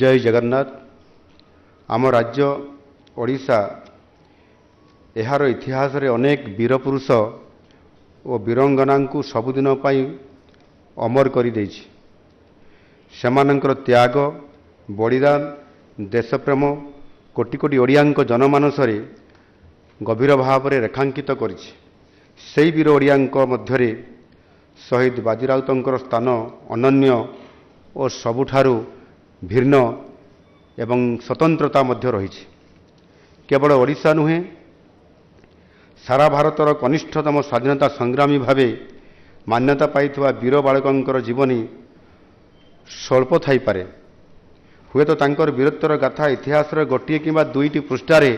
ଜୟ ଜଗନ୍ନାଥ ଆମ ରାଜ୍ୟ ଓଡ଼ିଶା ଏହାର ଇତିହାସରେ ଅନେକ ବୀରପୁରୁଷ ଓ ବୀରଙ୍ଗନାଙ୍କୁ ସବୁଦିନ ପାଇଁ ଅମର କରିଦେଇଛି ସେମାନଙ୍କର ତ୍ୟାଗ ବଳିଦାନ ଦେଶପ୍ରେମ କୋଟି କୋଟି ଓଡ଼ିଆଙ୍କ ଜନମାନସରେ ଗଭୀର ଭାବରେ ରେଖାଙ୍କିତ କରିଛି ସେହି ବୀର ଓଡ଼ିଆଙ୍କ ମଧ୍ୟରେ ଶହୀଦ ବାଜିରାଉତଙ୍କର ସ୍ଥାନ ଅନନ୍ୟ ଓ ସବୁଠାରୁ ଭିନ୍ନ ଏବଂ ସ୍ୱତନ୍ତ୍ରତା ମଧ୍ୟ ରହିଛି କେବଳ ଓଡ଼ିଶା ନୁହେଁ ସାରା ଭାରତର କନିଷ୍ଠତମ ସ୍ୱାଧୀନତା ସଂଗ୍ରାମୀ ଭାବେ ମାନ୍ୟତା ପାଇଥିବା ବୀର ବାଳକଙ୍କର ଜୀବନୀ ସ୍ୱଳ୍ପ ଥାଇପାରେ ହୁଏତ ତାଙ୍କର ବୀରତ୍ୱର ଗାଥା ଇତିହାସର ଗୋଟିଏ କିମ୍ବା ଦୁଇଟି ପୃଷ୍ଠାରେ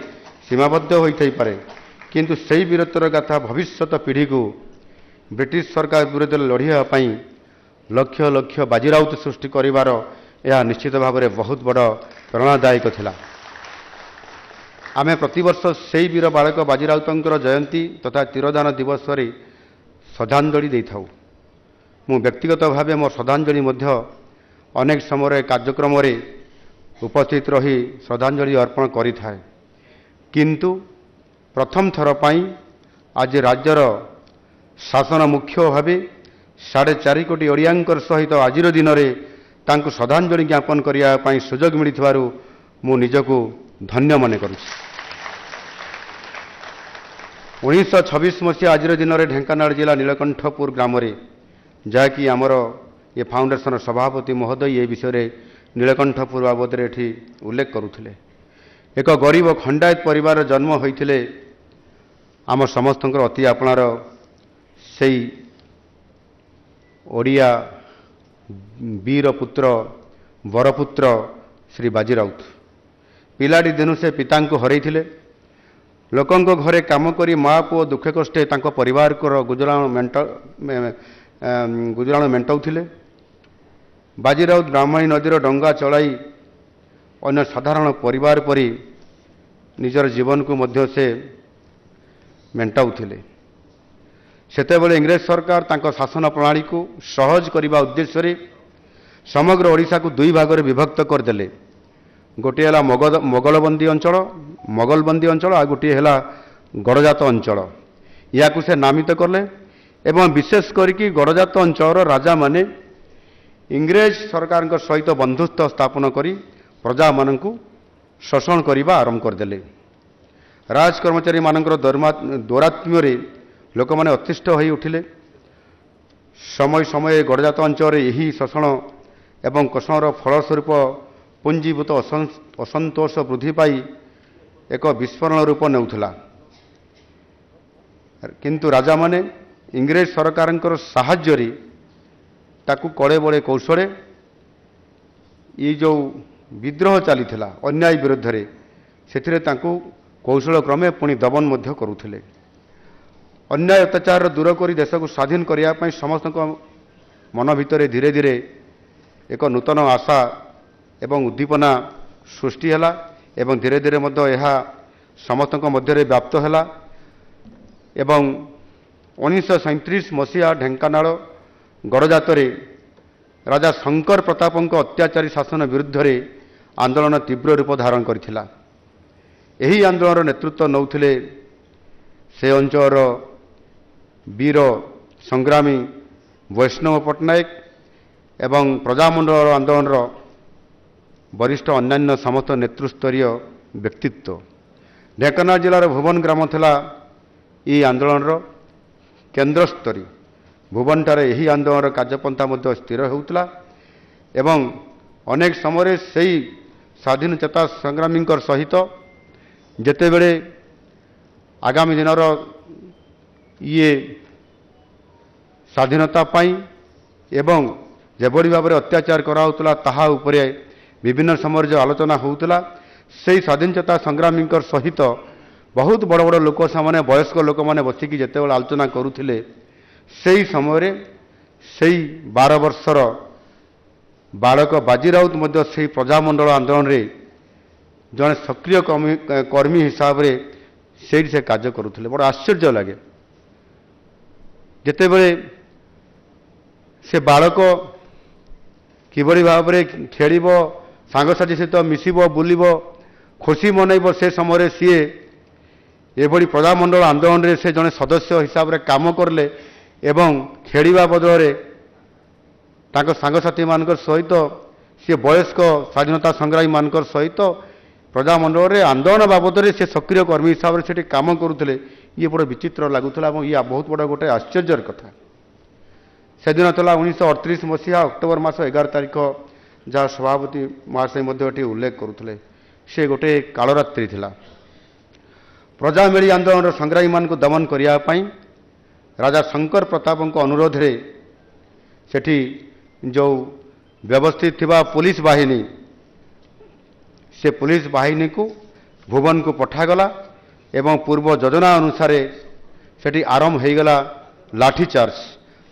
ସୀମାବଦ୍ଧ ହୋଇଥାଇପାରେ କିନ୍ତୁ ସେହି ବୀରତ୍ୱର ଗାଥା ଭବିଷ୍ୟତ ପିଢ଼ିକୁ ବ୍ରିଟିଶ ସରକାର ବିରୋଧରେ ଲଢ଼ିବା ପାଇଁ ଲକ୍ଷ ଲକ୍ଷ ବାଜିରାଉତ ସୃଷ୍ଟି କରିବାର ଏହା ନିଶ୍ଚିତ ଭାବରେ ବହୁତ ବଡ଼ ପ୍ରେରଣାଦାୟକ ଥିଲା ଆମେ ପ୍ରତିବର୍ଷ ସେହି ବୀର ବାଳକ ବାଜି ରାଉତଙ୍କର ଜୟନ୍ତୀ ତଥା ତୀରଦାନ ଦିବସରେ ଶ୍ରଦ୍ଧାଞ୍ଜଳି ଦେଇଥାଉ ମୁଁ ବ୍ୟକ୍ତିଗତ ଭାବେ ମୋ ଶ୍ରଦ୍ଧାଞ୍ଜଳି ମଧ୍ୟ ଅନେକ ସମୟରେ କାର୍ଯ୍ୟକ୍ରମରେ ଉପସ୍ଥିତ ରହି ଶ୍ରଦ୍ଧାଞ୍ଜଳି ଅର୍ପଣ କରିଥାଏ କିନ୍ତୁ ପ୍ରଥମ ଥର ପାଇଁ ଆଜି ରାଜ୍ୟର ଶାସନ ମୁଖ୍ୟ ଭାବେ ସାଢ଼େ ଚାରି କୋଟି ଓଡ଼ିଆଙ୍କର ସହିତ ଆଜିର ଦିନରେ ତାଙ୍କୁ ଶ୍ରଦ୍ଧାଞ୍ଜଳି ଜ୍ଞାପନ କରିବା ପାଇଁ ସୁଯୋଗ ମିଳିଥିବାରୁ ମୁଁ ନିଜକୁ ଧନ୍ୟ ମନେ କରୁଛି ଉଣେଇଶହ ଛବିଶ ମସିହା ଆଜିର ଦିନରେ ଢେଙ୍କାନାଳ ଜିଲ୍ଲା ନୀଳକଣ୍ଠପୁର ଗ୍ରାମରେ ଯାହାକି ଆମର ଏ ଫାଉଣ୍ଡେସନ୍ର ସଭାପତି ମହୋଦୟ ଏ ବିଷୟରେ ନୀଳକଣ୍ଠପୁର ବାବଦରେ ଏଠି ଉଲ୍ଲେଖ କରୁଥିଲେ ଏକ ଗରିବ ଖଣ୍ଡାୟତ ପରିବାରର ଜନ୍ମ ହୋଇଥିଲେ ଆମ ସମସ୍ତଙ୍କର ଅତି ଆପଣାର ସେଇ ଓଡ଼ିଆ ବୀର ପୁତ୍ର ବରପୁତ୍ର ଶ୍ରୀ ବାଜି ରାଉତ ପିଲାଟି ଦିନୁ ସେ ପିତାଙ୍କୁ ହରାଇଥିଲେ ଲୋକଙ୍କ ଘରେ କାମ କରି ମା ପୁଅ ଦୁଃଖ କଷ୍ଟେ ତାଙ୍କ ପରିବାରଙ୍କର ଗୁଜୁରାଣ ମେଣ୍ଟ ଗୁଜୁରାଣ ମେଣ୍ଟାଉଥିଲେ ବାଜି ରାଉତ ବ୍ରାହ୍ମଣୀ ନଦୀର ଡଙ୍ଗା ଚଳାଇ ଅନ୍ୟ ସାଧାରଣ ପରିବାର ପରି ନିଜର ଜୀବନକୁ ମଧ୍ୟ ସେ ମେଣ୍ଟାଉଥିଲେ ସେତେବେଳେ ଇଂରେଜ ସରକାର ତାଙ୍କ ଶାସନ ପ୍ରଣାଳୀକୁ ସହଜ କରିବା ଉଦ୍ଦେଶ୍ୟରେ ସମଗ୍ର ଓଡ଼ିଶାକୁ ଦୁଇ ଭାଗରେ ବିଭକ୍ତ କରିଦେଲେ ଗୋଟିଏ ହେଲା ମୋଗଲ ମୋଗଲବନ୍ଦୀ ଅଞ୍ଚଳ ମୋଗଲବନ୍ଦୀ ଅଞ୍ଚଳ ଆଉ ଗୋଟିଏ ହେଲା ଗଡ଼ଜାତ ଅଞ୍ଚଳ ଏହାକୁ ସେ ନାମିତ କଲେ ଏବଂ ବିଶେଷ କରିକି ଗଡ଼ଜାତ ଅଞ୍ଚଳର ରାଜାମାନେ ଇଂରେଜ ସରକାରଙ୍କ ସହିତ ବନ୍ଧୁତ୍ୱ ସ୍ଥାପନ କରି ପ୍ରଜାମାନଙ୍କୁ ଶୋଷଣ କରିବା ଆରମ୍ଭ କରିଦେଲେ ରାଜ କର୍ମଚାରୀମାନଙ୍କର ଦୌରାତ୍ମ୍ୟରେ ଲୋକମାନେ ଅତିଷ୍ଠ ହୋଇ ଉଠିଲେ ସମୟ ସମୟ ଗଡ଼ଜାତ ଅଞ୍ଚଳରେ ଏହି ଶୋଷଣ ଏବଂ କୋଷଣର ଫଳସ୍ୱରୂପ ପୁଞ୍ଜିଭୂତ ଅସନ୍ତୋଷ ବୃଦ୍ଧି ପାଇ ଏକ ବିସ୍ଫୋରଣ ରୂପ ନେଉଥିଲା କିନ୍ତୁ ରାଜାମାନେ ଇଂରେଜ ସରକାରଙ୍କର ସାହାଯ୍ୟରେ ତାକୁ କଳେ ବଳେ କୌଶଳେ ଏ ଯେଉଁ ବିଦ୍ରୋହ ଚାଲିଥିଲା ଅନ୍ୟାୟ ବିରୁଦ୍ଧରେ ସେଥିରେ ତାଙ୍କୁ କୌଶଳ କ୍ରମେ ପୁଣି ଦମନ ମଧ୍ୟ କରୁଥିଲେ ଅନ୍ୟାୟ ଅତ୍ୟାଚାରର ଦୂର କରି ଦେଶକୁ ସ୍ୱାଧୀନ କରିବା ପାଇଁ ସମସ୍ତଙ୍କ ମନ ଭିତରେ ଧୀରେ ଧୀରେ ଏକ ନୂତନ ଆଶା ଏବଂ ଉଦ୍ଦୀପନା ସୃଷ୍ଟି ହେଲା ଏବଂ ଧୀରେ ଧୀରେ ମଧ୍ୟ ଏହା ସମସ୍ତଙ୍କ ମଧ୍ୟରେ ବ୍ୟାପ୍ତ ହେଲା ଏବଂ ଉଣେଇଶହ ସଇଁତିରିଶ ମସିହା ଢେଙ୍କାନାଳ ଗଡ଼ଜାତରେ ରାଜା ଶଙ୍କର ପ୍ରତାପଙ୍କ ଅତ୍ୟାଚାରୀ ଶାସନ ବିରୁଦ୍ଧରେ ଆନ୍ଦୋଳନ ତୀବ୍ର ରୂପ ଧାରଣ କରିଥିଲା ଏହି ଆନ୍ଦୋଳନର ନେତୃତ୍ୱ ନେଉଥିଲେ ସେ ଅଞ୍ଚଳର বীর ସଂଗ୍ରାମୀ ବୈଷ୍ଣବ ପଟ୍ଟନାୟକ ଏବଂ ପ୍ରଜାମଣ୍ଡଳ ଆନ୍ଦୋଳନର ବରିଷ୍ଠ ଅନ୍ୟାନ୍ୟ ସମସ୍ତ ନେତୃସ୍ତରୀୟ ବ୍ୟକ୍ତିତ୍ୱ ଢେଙ୍କାନାଳ ଜିଲ୍ଲାର ଭୁବନ ଗ୍ରାମ ଥିଲା ଏହି ଆନ୍ଦୋଳନର କେନ୍ଦ୍ରସ୍ତରୀ ଭୁବନଠାରେ ଏହି ଆନ୍ଦୋଳନର କାର୍ଯ୍ୟପନ୍ଥା ମଧ୍ୟ ସ୍ଥିର ହେଉଥିଲା ଏବଂ ଅନେକ ସମୟରେ ସେହି ସ୍ୱାଧୀନ ଚେତା ସଂଗ୍ରାମୀଙ୍କର ସହିତ ଯେତେବେଳେ ଆଗାମୀ ଦିନର ଇଏ ସ୍ୱାଧୀନତା ପାଇଁ ଏବଂ ଯେଭଳି ଭାବରେ ଅତ୍ୟାଚାର କରାହେଉଥିଲା ତାହା ଉପରେ ବିଭିନ୍ନ ସମୟରେ ଯେଉଁ ଆଲୋଚନା ହେଉଥିଲା ସେହି ସ୍ୱାଧୀନତା ସଂଗ୍ରାମୀଙ୍କ ସହିତ ବହୁତ ବଡ଼ ବଡ଼ ଲୋକ ସେମାନେ ବୟସ୍କ ଲୋକମାନେ ବସିକି ଯେତେବେଳେ ଆଲୋଚନା କରୁଥିଲେ ସେହି ସମୟରେ ସେହି ବାର ବର୍ଷର ବାଳକ ବାଜି ରାଉତ ମଧ୍ୟ ସେହି ପ୍ରଜାମଣ୍ଡଳ ଆନ୍ଦୋଳନରେ ଜଣେ ସକ୍ରିୟ କର୍ମୀ ହିସାବରେ ସେଇଠି ସେ କାର୍ଯ୍ୟ କରୁଥିଲେ ବଡ଼ ଆଶ୍ଚର୍ଯ୍ୟ ଲାଗେ ଯେତେବେଳେ ସେ ବାଳକ କିଭଳି ଭାବରେ ଖେଳିବ ସାଙ୍ଗସାଥି ସହିତ ମିଶିବ ବୁଲିବ ଖୁସି ମନେଇବ ସେ ସମୟରେ ସିଏ ଏଭଳି ପ୍ରଜାମଣ୍ଡଳ ଆନ୍ଦୋଳନରେ ସେ ଜଣେ ସଦସ୍ୟ ହିସାବରେ କାମ କରିଲେ ଏବଂ ଖେଳିବା ବଦଳରେ ତାଙ୍କ ସାଙ୍ଗସାଥିମାନଙ୍କ ସହିତ ସିଏ ବୟସ୍କ ସ୍ୱାଧୀନତା ସଂଗ୍ରାମୀମାନଙ୍କ ସହିତ ପ୍ରଜାମଣ୍ଡଳରେ ଆନ୍ଦୋଳନ ବାବଦରେ ସେ ସକ୍ରିୟ କର୍ମୀ ହିସାବରେ ସେଠି କାମ କରୁଥିଲେ ये बड़े विचित्र लगुला और या बहुत बड़ा गोटे आश्चर्य कथा से दिन था उन्नीस अड़तीस मसीहा अक्टोबर मस एगार तारीख जहाँ सभापति महाशय उल्लेख करुले से गोटे कालरत्रि प्रजा मेड़ी आंदोलन संग्रामी मान दमन करने राजा शंकर प्रताप अनुरोध से जो व्यवस्थित या पुलिस बाहन से पुलिस बाहन को भुवन को पठागला এবং পূর্ব যোজনা ଅନୁସାରେ ସେଠି ଆରମ୍ଭ ହୋଇଗଲା ଲାଠିଚାର୍ଜ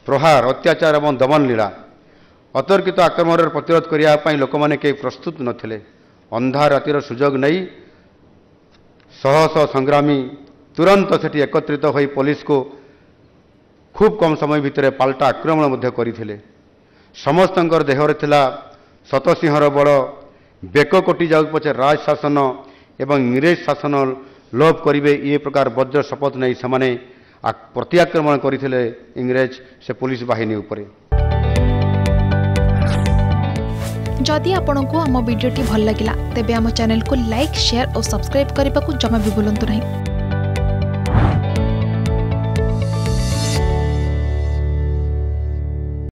ପ୍ରହାର ଅତ୍ୟାଚାର ଏବଂ ଦମନଲୀଳା ଅତର୍କିତ ଆକ୍ରମଣର ପ୍ରତିରୋଧ କରିବା ପାଇଁ ଲୋକମାନେ କେହି ପ୍ରସ୍ତୁତ ନଥିଲେ ଅନ୍ଧା ରାତିର ସୁଯୋଗ ନେଇ ଶହ ଶହ ସଂଗ୍ରାମୀ ତୁରନ୍ତ ସେଠି ଏକତ୍ରିତ ହୋଇ ପୋଲିସକୁ ଖୁବ୍ କମ୍ ସମୟ ଭିତରେ ପାଲଟା ଆକ୍ରମଣ ମଧ୍ୟ କରିଥିଲେ ସମସ୍ତଙ୍କର ଦେହରେ ଥିଲା ଶତସିଂହର ବଳ ବେକ କଟି ଯାଉ ପଛେ ରାଜ ଶାସନ ଏବଂ ଇଂରେଜ ଶାସନ ଲୋପ କରିବେ ଏ ପ୍ରକାର ବଜ୍ର ଶପଥ ନେଇ ସେମାନେ ପ୍ରତିଆକ୍ରମଣ କରିଥିଲେ ଇଂରେଜ ସେ ପୋଲିସ ବାହିନୀ ଉପରେ ଯଦି ଆପଣଙ୍କୁ ଆମ ଭିଡ଼ିଓଟି ଭଲ ଲାଗିଲା ତେବେ ଆମ ଚ୍ୟାନେଲକୁ ଲାଇକ୍ ସେୟାର ଓ ସବସ୍କ୍ରାଇବ୍ କରିବାକୁ ଜମା ବି ଭୁଲନ୍ତୁ ନାହିଁ